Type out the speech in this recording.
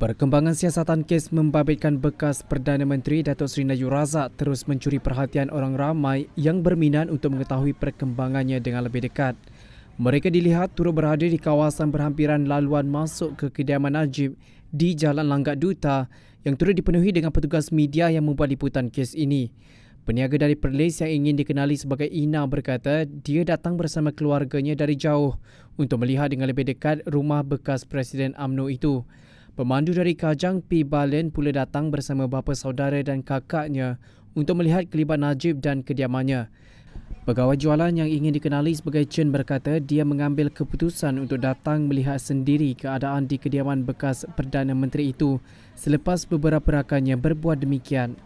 Perkembangan siasatan kes membabitkan bekas Perdana Menteri Datuk Seri Najib Razak terus mencuri perhatian orang ramai yang berminat untuk mengetahui perkembangannya dengan lebih dekat. Mereka dilihat turut berada di kawasan berhampiran laluan masuk ke kediaman Najib di Jalan Langgat Duta yang turut dipenuhi dengan petugas media yang membuat liputan kes ini. Peniaga dari Perlis yang ingin dikenali sebagai Ina berkata dia datang bersama keluarganya dari jauh untuk melihat dengan lebih dekat rumah bekas Presiden AMNO itu. Pemandu dari Kajang P. Balen pula datang bersama bapa saudara dan kakaknya untuk melihat kelibat Najib dan kediamannya. Pegawai jualan yang ingin dikenali sebagai Chen berkata dia mengambil keputusan untuk datang melihat sendiri keadaan di kediaman bekas Perdana Menteri itu selepas beberapa rakannya berbuat demikian.